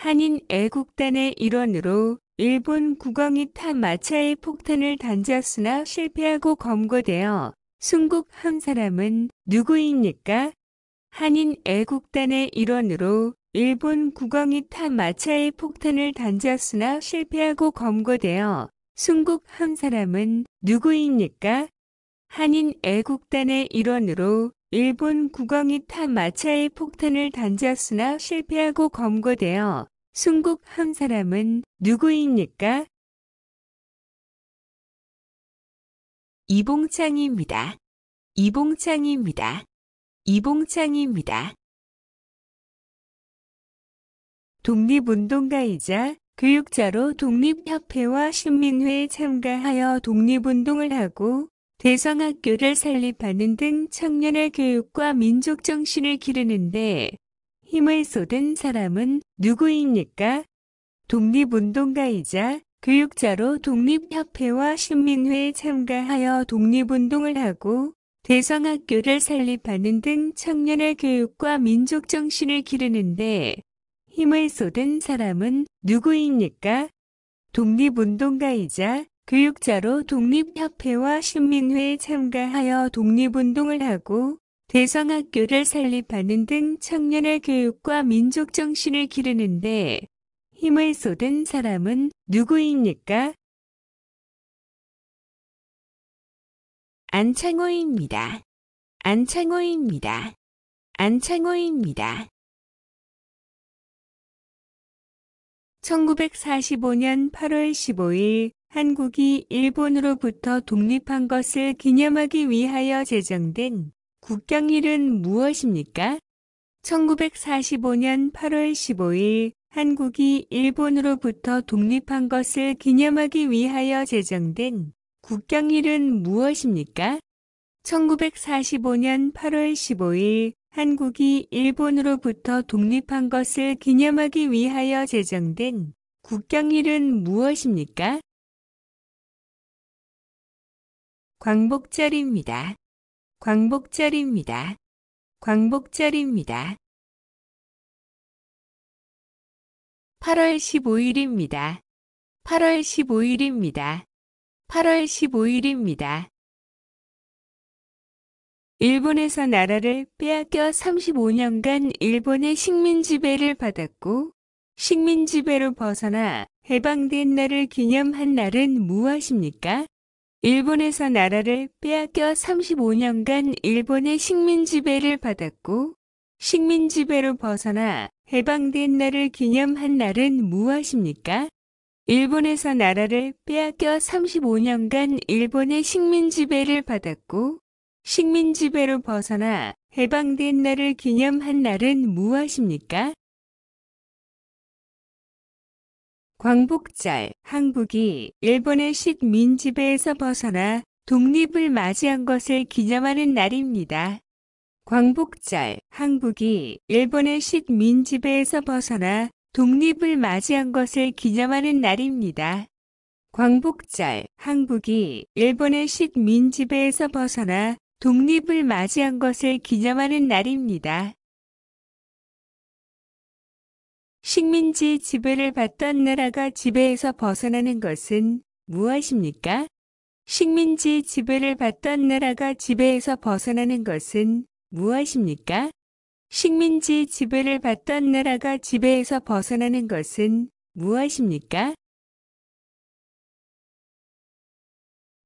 한인 애국단의 일원으로 일본 국왕이 탄 마차에 폭탄을 던졌으나 실패하고 검거되어 순국한 사람은 누구입니까? 한인 애국단의 일원으로 일본 국왕이 탄 마차에 폭탄을 던졌으나 실패하고 검거되어 순국한 사람은 누구입니까? 한인 애국단의 일원으로 일본 국왕이 탄 마차에 폭탄을 던졌으나 실패하고 검거되어 순국한 사람은 누구입니까? 이봉창입니다. 이봉창입니다. 이봉창입니다. 독립운동가이자 교육자로 독립협회와 신민회에 참가하여 독립운동을 하고 대성학교를 설립하는 등 청년의 교육과 민족 정신을 기르는데 힘을 쏟은 사람은 누구입니까? 독립운동가이자 교육자로 독립협회와 신민회에 참가하여 독립운동을 하고 대성학교를 설립하는 등 청년의 교육과 민족 정신을 기르는데 힘을 쏟은 사람은 누구입니까? 독립운동가이자 교육자로 독립협회와 신민회에 참가하여 독립운동을 하고 대성학교를 설립하는 등 청년의 교육과 민족 정신을 기르는데 힘을 쏟은 사람은 누구입니까? 안창호입니다. 안창호입니다. 안창호입니다. 1945년 8월 15일 한국이 일본으로부터 독립한 것을 기념하기 위하여 제정된 국경일은 무엇입니까? 1945년 8월 15일 한국이 일본으로부터 독립한 것을 기념하기 위하여 제정된 국경일은 무엇입니까? 1945년 8월 15일 한국이 일본으로부터 독립한 것을 기념하기 위하여 제정된 국경일은 무엇입니까? 광복절입니다. 광복절입니다. 광복절입니다. 8월 15일입니다. 8월 15일입니다. 8월 15일입니다. 일본에서 나라를 빼앗겨 35년간 일본의 식민 지배를 받았고 식민 지배로 벗어나 해방된 날을 기념한 날은 무엇입니까? 일본에서 나라를 빼앗겨 35년간 일본의 식민 지배를 받았고 식민 지배로 벗어나 해방된 날을 기념한 날은 무엇입니까? 일본에서 나라를 빼앗겨 35년간 일본의 식민 지배를 받았고 식민 지배로 벗어나 해방된 날을 기념한 날은 무엇입니까? 광복절 한국이 일본의 식민 지배에서 벗어나 독립을 맞이한 것을 기념하는 날입니다. 광복절 한국이 일본의 식민 지배에서 벗어나 독립을 맞이한 것을 기념하는 날입니다. 광복절 한국이 일본의 식민 지배에서 벗어나 독립을 맞이한 것을 기념하는 날입니다. 식민지 지배를 받던 나라가 지배에서 벗어나는 것은 무엇입니까? 식민지 지배를 받던 나라가 지배에서 벗어나는 것은 무엇입니까? 식민지 지배를 받던 나라가 지배에서 벗어나는 것은 무엇입니까?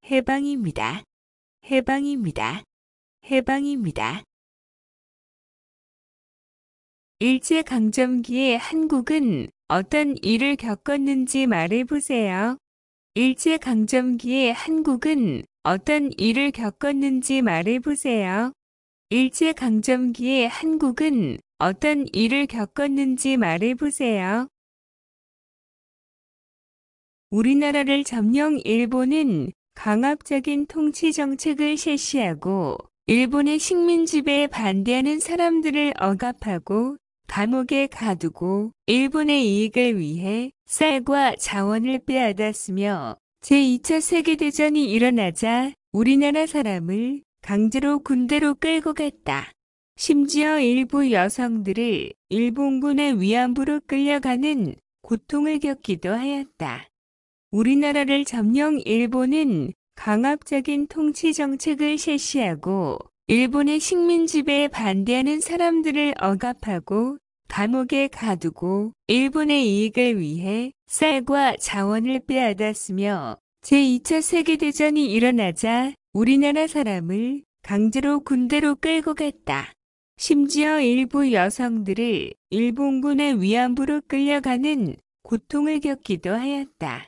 해방입니다. 해방입니다. 해방입니다. 일제강점기에 한국은 어떤 일을 겪었는지 말해보세요. 일제강점기에 한국은 어떤 일을 겪었는지 말해보세요. 일제강점기에 한국은 어떤 일을 겪었는지 말해보세요. 우리나라를 점령 일본은 강압적인 통치 정책을 실시하고 일본의 식민지배에 반대하는 사람들을 억압하고 감옥에 가두고 일본의 이익을 위해 쌀과 자원을 빼앗았으며 제2차 세계대전이 일어나자 우리나라 사람을 강제로 군대로 끌고 갔다. 심지어 일부 여성들을 일본군의 위안부로 끌려가는 고통을 겪기도 하였다. 우리나라를 점령 일본은 강압적인 통치 정책을 실시하고 일본의 식민지배에 반대하는 사람들을 억압하고 감옥에 가두고 일본의 이익을 위해 쌀과 자원을 빼앗았으며 제2차 세계대전이 일어나자 우리나라 사람을 강제로 군대로 끌고 갔다. 심지어 일부 여성들을 일본군의 위안부로 끌려가는 고통을 겪기도 하였다.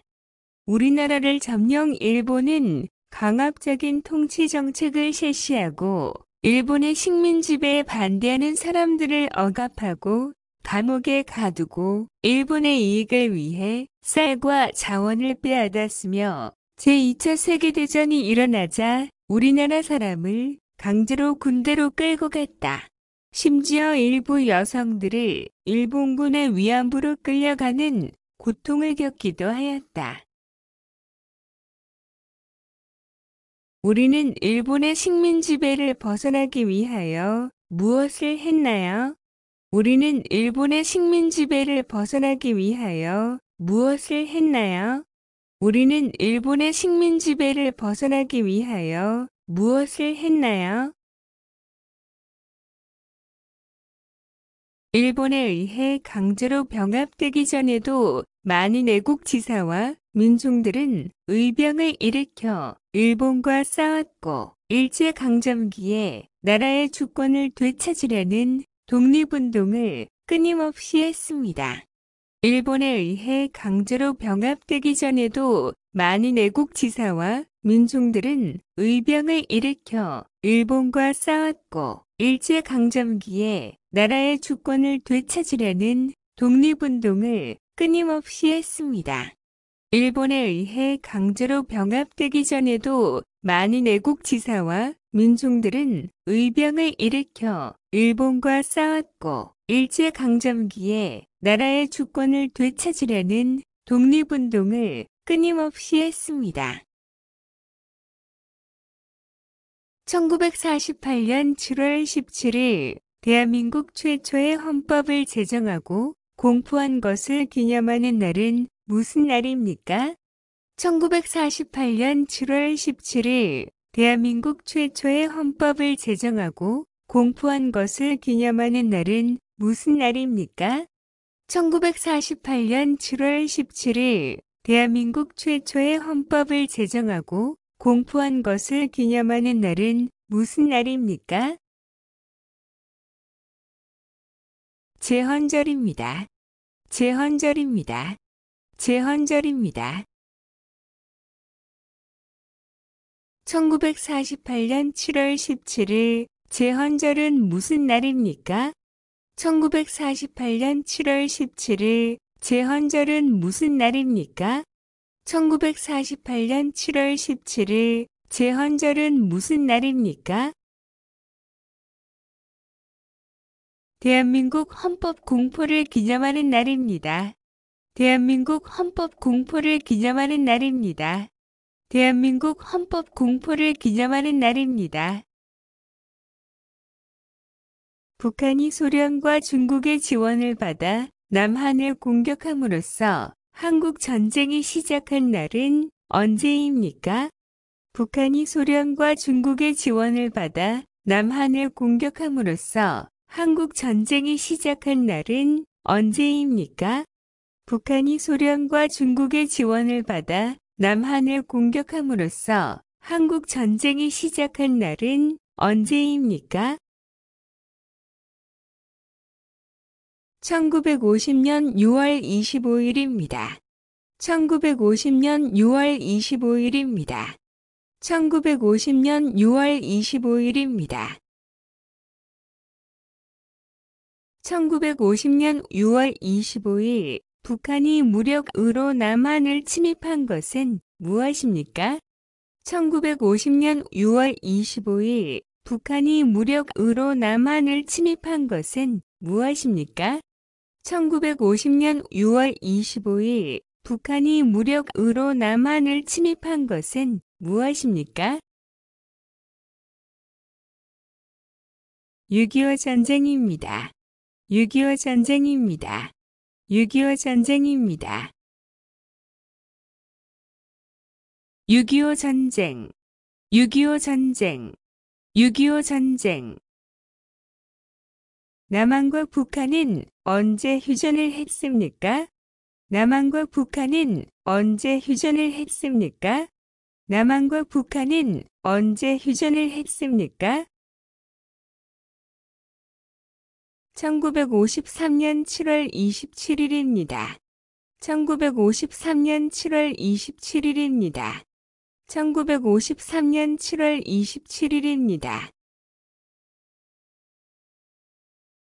우리나라를 점령 일본은 강압적인 통치 정책을 실시하고 일본의 식민 지배에 반대하는 사람들을 억압하고 감옥에 가두고 일본의 이익을 위해 쌀과 자원을 빼앗았으며 제2차 세계대전이 일어나자 우리나라 사람을 강제로 군대로 끌고 갔다. 심지어 일부 여성들을 일본군의 위안부로 끌려가는 고통을 겪기도 하였다. 우리는 일본의 식민 지배를 벗어나기 위하여 무엇을 했나요? 우리는 일본의 식민 지배를 벗어나기 위하여 무엇을 했나요? 우리는 일본의 식민 지배를 벗어나기 위하여 무엇을 했나요? 일본에 의해 강제로 병합되기 전에도 많은 애국 지사와 민중들은 의병을 일으켜 일본과 싸웠고 일제강점기에 나라의 주권을 되찾으려는 독립운동을 끊임없이 했습니다. 일본에 의해 강제로 병합되기 전에도 많은 애국 지사와 민중들은 의병을 일으켜 일본과 싸웠고 일제강점기에 나라의 주권을 되찾으려는 독립운동을 끊임없이 했습니다. 일본에 의해 강제로 병합되기 전에도 많은 애국 지사와 민중들은 의병을 일으켜 일본과 싸웠고 일제강점기에 나라의 주권을 되찾으려는 독립운동을 끊임없이 했습니다. 1948년 7월 17일 대한민국 최초의 헌법을 제정하고 공포한 것을 기념하는 날은 무슨 날입니까? 1948년 7월 17일 대한민국 최초의 헌법을 제정하고 공포한 것을 기념하는 날은 무슨 날입니까? 1948년 7월 17일 대한민국 최초의 헌법을 제정하고 공포한 것을 기념하는 날은 무슨 날입니까? 제헌절입니다. 제헌절입니다. 제 헌절입니다. 1948년 7월 17일 제 헌절은 무슨 날입니까? 1948년 7월 17일 제 헌절은 무슨 날입니까? 1948년 7월 17일 제 헌절은 무슨 날입니까? 대한민국 헌법 공포를 기념하는 날입니다. 대한민국 헌법 공포를 기념하는 날입니다. 대한민국 헌법 공포를 기념하는 날입니다. 북한이 소련과 중국의 지원을 받아 남한을 공격함으로써 한국 전쟁이 시작한 날은 언제입니까? 북한이 소련과 중국의 지원을 받아 남한을 공격함으로써 한국 전쟁이 시작한 날은 언제입니까? 북한이 소련과 중국의 지원을 받아 남한을 공격함으로써 한국 전쟁이 시작한 날은 언제입니까? 1950년 6월 25일입니다. 1950년 6월 25일입니다. 1950년 6월 25일입니다. 1950년 6월 25일 북한이 무력으로 남한을 침입한 것은 무엇입니까? 1950년 6월 25일 북한이 무력으로 남한을 침입한 것은 무엇입니까? 1950년 6월 25일 북한이 무력으로 남한을 침입한 것은 무엇입니까? 6.25 전쟁입니다. 6.25 전쟁입니다. 6.25 전쟁입니다. 6.25 전쟁 6.25 전쟁 6.25 전쟁 남한과 북한은 언제 휴전을 했습니까? 남한과 북한은 언제 휴전을 했습니까? 남한과 북한은 언제 휴전을 했습니까? 1953년 7월 27일입니다. 1953년 7월 27일입니다. 1953년 7월 27일입니다.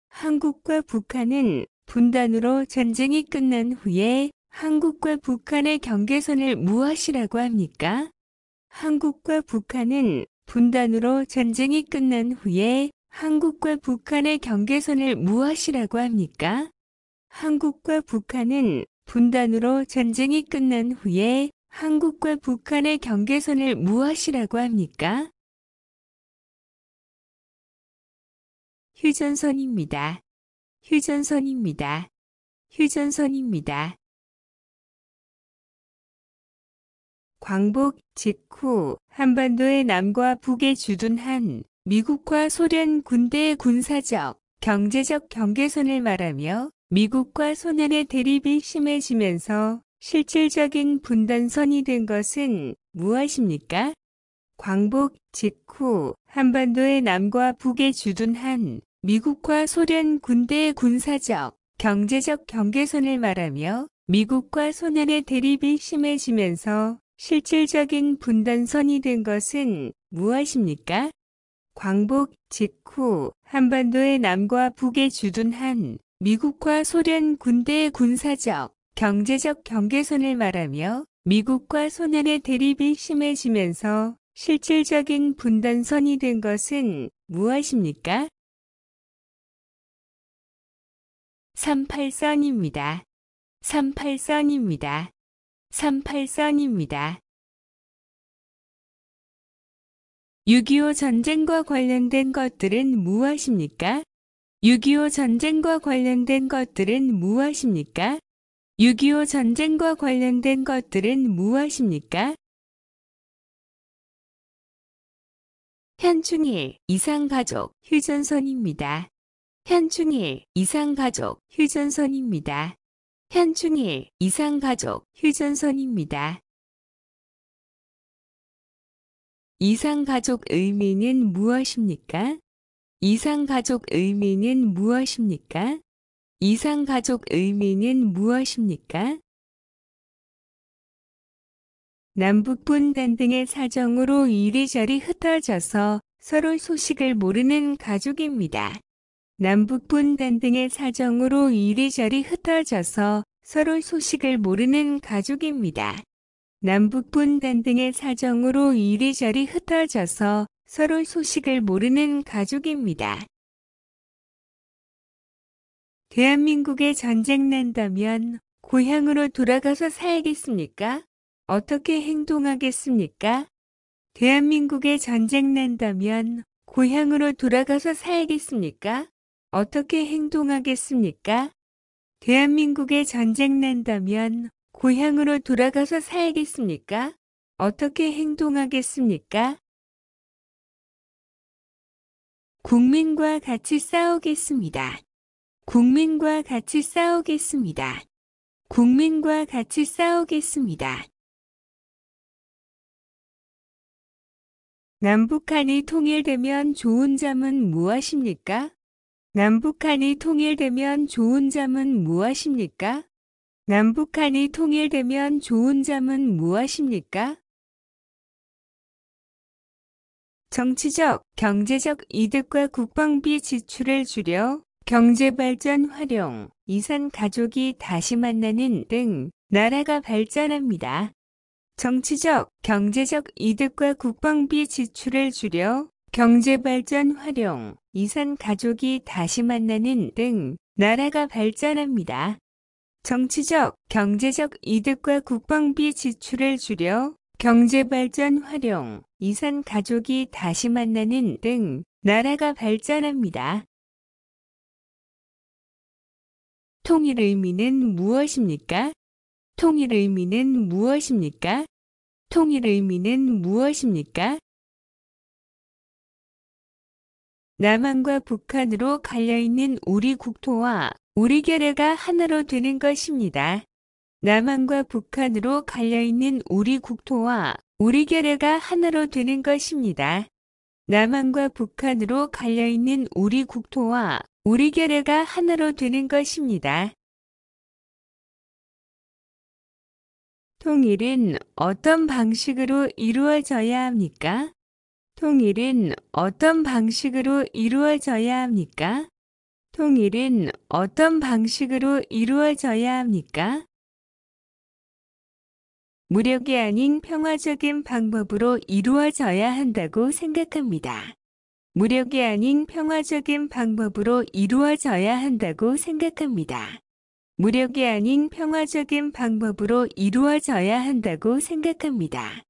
한국과 북한은 분단으로 전쟁이 끝난 후에 한국과 북한의 경계선을 무엇이라고 합니까? 한국과 북한은 분단으로 전쟁이 끝난 후에 한국과 북한의 경계선을 무엇이라고 합니까? 한국과 북한은 분단으로 전쟁이 끝난 후에 한국과 북한의 경계선을 무엇이라고 합니까? 휴전선입니다. 휴전선입니다. 휴전선입니다. 광복 직후 한반도의 남과 북에 주둔한 미국과 소련 군대의 군사적, 경제적 경계선을 말하며 미국과 소련의 대립이 심해지면서 실질적인 분단선이 된 것은 무엇입니까? 광복 직후 한반도의 남과 북에 주둔한 미국과 소련 군대의 군사적, 경제적 경계선을 말하며 미국과 소련의 대립이 심해지면서 실질적인 분단선이 된 것은 무엇입니까? 광복 직후 한반도의 남과 북에 주둔한 미국과 소련 군대의 군사적, 경제적 경계선을 말하며 미국과 소련의 대립이 심해지면서 실질적인 분단선이 된 것은 무엇입니까? 38선입니다. 38선입니다. 38선입니다. 6.25 전쟁과 관련된 것들은 무엇입니까? 6.25 전쟁과 관련된 것들은 무엇입니까? 6.25 전쟁과 관련된 것들은 무엇입니까? 현충일 이상가족 휴전선입니다. 현충일 이상가족 휴전선입니다. 현충일 이상가족 휴전선입니다. 이상가족 의미는 무엇입니까? 이상가족 의미는 무엇입니까? 이상가족 의미는 무엇입니까? 남북 분단 등의 사정으로 이리저리 흩어져서 서로 소식을 모르는 가족입니다. 남북 분단 등의 사정으로 이리저리 흩어져서 서로 소식을 모르는 가족입니다. 남북분 단등의 사정으로 이리저리 흩어져서 서로 소식을 모르는 가족입니다. 대한민국에 전쟁 난다면 고향으로 돌아가서 살겠습니까? 어떻게 행동하겠습니까? 대한민국에 전쟁 난다면 고향으로 돌아가서 살겠습니까? 어떻게 행동하겠습니까? 대한민국에 전쟁 난다면 고향으로 돌아가서 살겠습니까? 어떻게 행동하겠습니까? 국민과 같이 싸우겠습니다. 국민과 같이 싸우겠습니다. 국민과 같이 싸우겠습니다. 남북한이 통일되면 좋은 점은 무엇입니까? 남북한이 통일되면 좋은 점은 무엇입니까? 남북한이 통일되면 좋은 점은 무엇입니까? 정치적, 경제적 이득과 국방비 지출을 줄여 경제발전 활용, 이산 가족이 다시 만나는 등 나라가 발전합니다. 정치적, 경제적 이득과 국방비 지출을 줄여 경제발전 활용, 이산 가족이 다시 만나는 등 나라가 발전합니다. 정치적, 경제적 이득과 국방비 지출을 줄여 경제발전 활용, 이산 가족이 다시 만나는 등 나라가 발전합니다. 통일 의미는 무엇입니까? 통일 의미는 무엇입니까? 통일 의미는 무엇입니까? 남한과 북한으로 갈려있는 우리 국토와 우리 겨레가 하나로 되는 것입니다. 남한과 북한으로 갈려있는 우리 국토와 우리 겨레가 하나로 되는 것입니다. 남한과 북한으로 갈려있는 우리 국토와 우리 겨레가 하나로 되는 것입니다. 통일은 어떤 방식으로 이루어져야 합니까? 통일은 어떤 방식으로 이루어져야 합니까? 통일은 어떤 방식으로 이루어져야 합니까? 무력이 아닌 평화적인 방법으로 이루어져야 한다고 생각합니다. 무력이 아닌 평화적인 방법으로 이루어져야 한다고 생각합니다. 무력이 아닌 평화적인 방법으로 이루어져야 한다고 생각합니다.